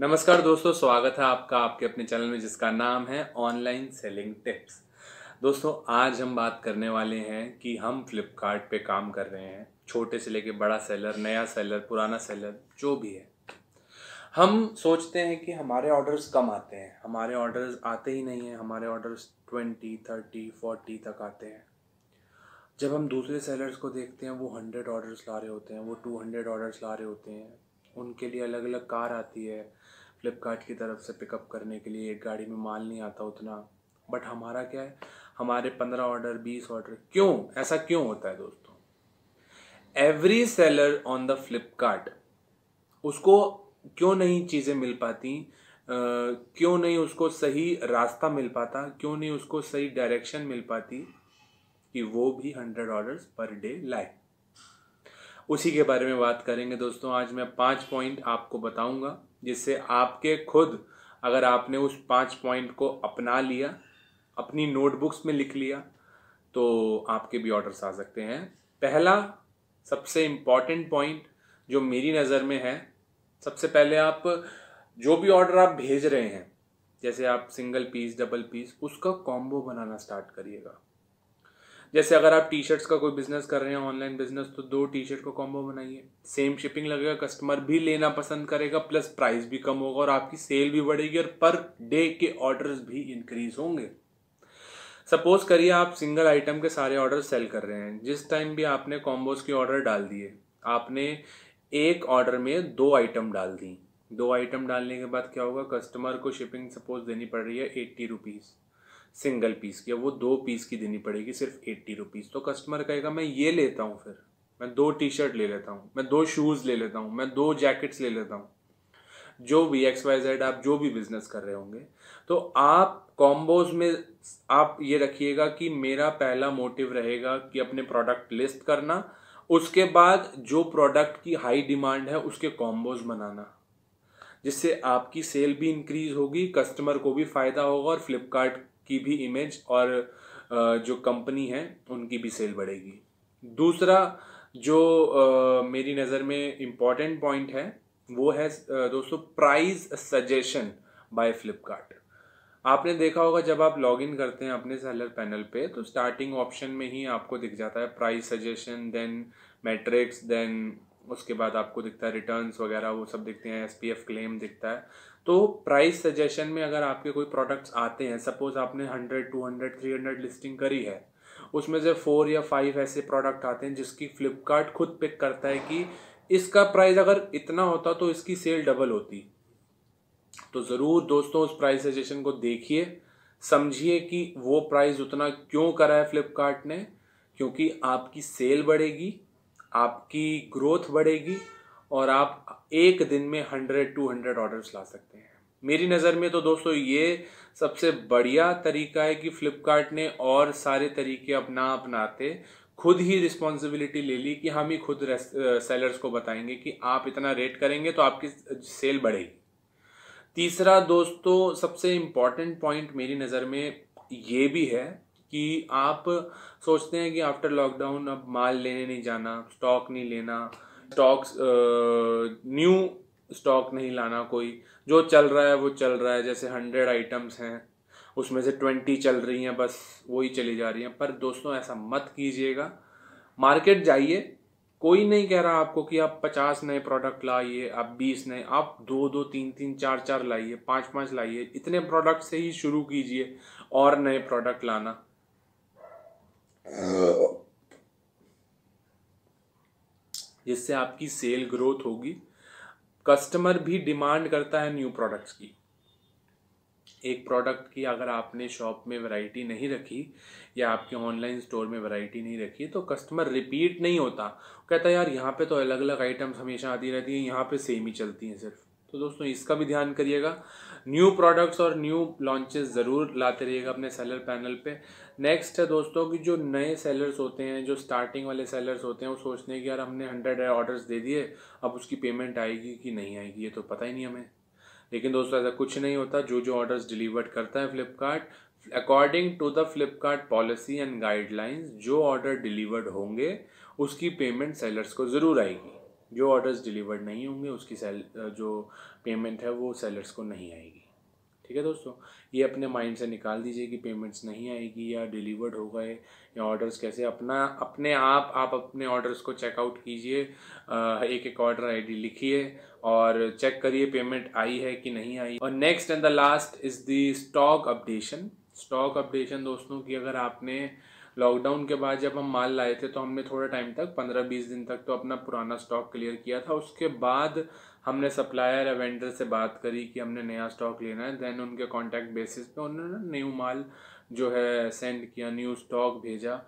नमस्कार दोस्तों स्वागत है आपका आपके अपने चैनल में जिसका नाम है ऑनलाइन सेलिंग टिप्स दोस्तों आज हम बात करने वाले हैं कि हम फ्लिपकार्ट पे काम कर रहे हैं छोटे से लेके बड़ा सेलर नया सेलर पुराना सेलर जो भी है हम सोचते हैं कि हमारे ऑर्डर्स कम आते हैं हमारे ऑर्डर्स आते ही नहीं हैं हमारे ऑर्डर्स ट्वेंटी थर्टी फोर्टी तक आते हैं जब हम दूसरे सेलर्स को देखते हैं वो हंड्रेड ऑर्डर्स ला रहे होते हैं वो टू हंड्रेड ऑर्डर्स ला रहे होते हैं उनके लिए अलग अलग कार आती है फ्लिपकार्ट की तरफ से पिकअप करने के लिए एक गाड़ी में माल नहीं आता उतना बट हमारा क्या है हमारे पंद्रह ऑर्डर बीस ऑर्डर क्यों ऐसा क्यों होता है दोस्तों every seller on the Flipkart उसको क्यों नहीं चीज़ें मिल पाती Uh, क्यों नहीं उसको सही रास्ता मिल पाता क्यों नहीं उसको सही डायरेक्शन मिल पाती कि वो भी हंड्रेड ऑर्डर्स पर डे लाए उसी के बारे में बात करेंगे दोस्तों आज मैं पाँच पॉइंट आपको बताऊंगा जिससे आपके खुद अगर आपने उस पाँच पॉइंट को अपना लिया अपनी नोटबुक्स में लिख लिया तो आपके भी ऑर्डर्स आ सकते हैं पहला सबसे इम्पॉर्टेंट पॉइंट जो मेरी नज़र में है सबसे पहले आप जो भी ऑर्डर आप भेज रहे हैं जैसे आप सिंगल पीस डबल पीस उसका कॉम्बो बनाना स्टार्ट करिएगा जैसे अगर आप टी शर्ट्स का कोई बिजनेस कर रहे हैं ऑनलाइन बिजनेस तो दो टी शर्ट का कॉम्बो बनाइए सेम शिपिंग लगेगा कस्टमर भी लेना पसंद करेगा प्लस प्राइस भी कम होगा और आपकी सेल भी बढ़ेगी और पर डे के ऑर्डर्स भी इंक्रीज होंगे सपोज करिए आप सिंगल आइटम के सारे ऑर्डर सेल कर रहे हैं जिस टाइम भी आपने कॉम्बोज के ऑर्डर डाल दिए आपने एक ऑर्डर में दो आइटम डाल दी दो आइटम डालने के बाद क्या होगा कस्टमर को शिपिंग सपोज देनी पड़ रही है एट्टी रुपीज़ सिंगल पीस की वो दो पीस की देनी पड़ेगी सिर्फ एट्टी रुपीज़ तो कस्टमर कहेगा मैं ये लेता हूँ फिर मैं दो टी शर्ट ले लेता हूँ मैं दो शूज़ ले लेता हूँ मैं दो जैकेट्स ले लेता हूँ जो भी एक्स वाई जेड आप जो भी बिजनेस कर रहे होंगे तो आप कॉम्बोज में आप ये रखिएगा कि मेरा पहला मोटिव रहेगा कि अपने प्रोडक्ट लिस्ट करना उसके बाद जो प्रोडक्ट की हाई डिमांड है उसके कॉम्बोज बनाना जिससे आपकी सेल भी इंक्रीज होगी कस्टमर को भी फ़ायदा होगा और फ्लिपकार्ट की भी इमेज और जो कंपनी है उनकी भी सेल बढ़ेगी दूसरा जो मेरी नज़र में इम्पॉर्टेंट पॉइंट है वो है दोस्तों प्राइस सजेशन बाय फ्लिपकार्ट आपने देखा होगा जब आप लॉग इन करते हैं अपने सेलर पैनल पे तो स्टार्टिंग ऑप्शन में ही आपको दिख जाता है price suggestion then matrix then उसके बाद आपको दिखता है रिटर्न वगैरह वो सब दिखते हैं एस क्लेम दिखता है तो प्राइस सजेशन में अगर आपके कोई प्रोडक्ट्स आते हैं सपोज आपने hundred two hundred three hundred listing करी है उसमें से फोर या फाइव ऐसे प्रोडक्ट आते हैं जिसकी फ्लिपकार्ट खुद पिक करता है कि इसका प्राइस अगर इतना होता तो इसकी सेल डबल होती तो ज़रूर दोस्तों उस प्राइस सजेशन को देखिए समझिए कि वो प्राइस उतना क्यों करा है फ्लिपकार्ट ने क्योंकि आपकी सेल बढ़ेगी आपकी ग्रोथ बढ़ेगी और आप एक दिन में हंड्रेड टू हंड्रेड ऑर्डर्स ला सकते हैं मेरी नज़र में तो दोस्तों ये सबसे बढ़िया तरीका है कि फ्लिपकार्ट ने और सारे तरीके अपना अपनाते खुद ही रिस्पॉन्सिबिलिटी ले ली कि हम ही खुद सेलर्स को बताएंगे कि आप इतना रेट करेंगे तो आपकी सेल बढ़ेगी तीसरा दोस्तों सबसे इम्पॉर्टेंट पॉइंट मेरी नज़र में ये भी है कि आप सोचते हैं कि आफ्टर लॉकडाउन अब माल लेने नहीं जाना स्टॉक नहीं लेना स्टॉक्स न्यू स्टॉक नहीं लाना कोई जो चल रहा है वो चल रहा है जैसे हंड्रेड आइटम्स हैं उसमें से ट्वेंटी चल रही हैं बस वही चली जा रही हैं पर दोस्तों ऐसा मत कीजिएगा मार्केट जाइए कोई नहीं कह रहा आपको कि आप पचास नए प्रोडक्ट लाइए आप बीस नए आप दो दो तीन तीन चार चार लाइए पांच पाँच लाइए इतने प्रोडक्ट से ही शुरू कीजिए और नए प्रोडक्ट लाना Uh, जिससे आपकी सेल ग्रोथ होगी कस्टमर भी डिमांड करता है न्यू प्रोडक्ट्स की एक प्रोडक्ट की अगर आपने शॉप में वैरायटी नहीं रखी या आपके ऑनलाइन स्टोर में वैरायटी नहीं रखी तो कस्टमर रिपीट नहीं होता कहता यार यहाँ पे तो अलग अलग आइटम्स हमेशा आती रहती हैं यहाँ पे सेम ही चलती हैं सिर्फ तो दोस्तों इसका भी ध्यान करिएगा न्यू प्रोडक्ट्स और न्यू लॉन्चेस ज़रूर लाते रहिएगा अपने सेलर पैनल पे नेक्स्ट है दोस्तों कि जो नए सेलर्स होते हैं जो स्टार्टिंग वाले सेलर्स होते हैं वो सोचते हैं कि यार हमने हंड्रेड ऑर्डर्स दे दिए अब उसकी पेमेंट आएगी कि नहीं आएगी ये तो पता ही नहीं हमें लेकिन दोस्तों ऐसा कुछ नहीं होता जो जो ऑर्डर्स डिलीवर्ड करता है Flipkart according to the Flipkart policy and guidelines जो ऑर्डर डिलीवर्ड होंगे उसकी पेमेंट सेलर्स को ज़रूर आएगी जो ऑर्डर्स डिलीवर्ड नहीं होंगे उसकी सेल जो पेमेंट है वो सेलर्स को नहीं आएगी ठीक है दोस्तों ये अपने माइंड से निकाल दीजिए कि पेमेंट्स नहीं आएगी या डिलीवर्ड हो गए या ऑर्डर्स कैसे अपना अपने आप आप अपने ऑर्डर्स को चेकआउट कीजिए एक एक ऑर्डर आईडी लिखिए और चेक करिए पेमेंट आई है कि नहीं आई और next and the last is the stock updation stock updation दोस्तों की अगर आपने लॉकडाउन के बाद जब हम माल लाए थे तो हमने थोड़ा टाइम तक पंद्रह बीस दिन तक तो अपना पुराना स्टॉक क्लियर किया था उसके बाद हमने सप्लायर या वेंडर से बात करी कि हमने नया स्टॉक लेना है देन उनके कॉन्टैक्ट बेसिस पे उन्होंने न्यू माल जो है सेंड किया न्यू स्टॉक भेजा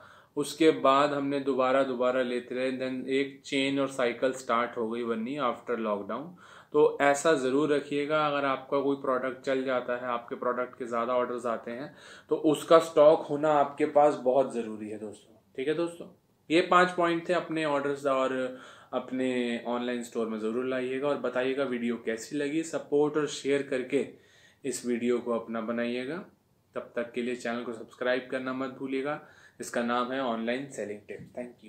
उसके बाद हमने दोबारा दोबारा लेते रहे देन एक चेन और साइकिल स्टार्ट हो गई बननी आफ्टर लॉकडाउन तो ऐसा ज़रूर रखिएगा अगर आपका कोई प्रोडक्ट चल जाता है आपके प्रोडक्ट के ज़्यादा ऑर्डर्स आते हैं तो उसका स्टॉक होना आपके पास बहुत ज़रूरी है दोस्तों ठीक है दोस्तों ये पांच पॉइंट थे अपने ऑर्डर्स और अपने ऑनलाइन स्टोर में ज़रूर लाइएगा और बताइएगा वीडियो कैसी लगी सपोर्ट और शेयर करके इस वीडियो को अपना बनाइएगा तब तक के लिए चैनल को सब्सक्राइब करना मत भूलिएगा इसका नाम है online selling tip thank you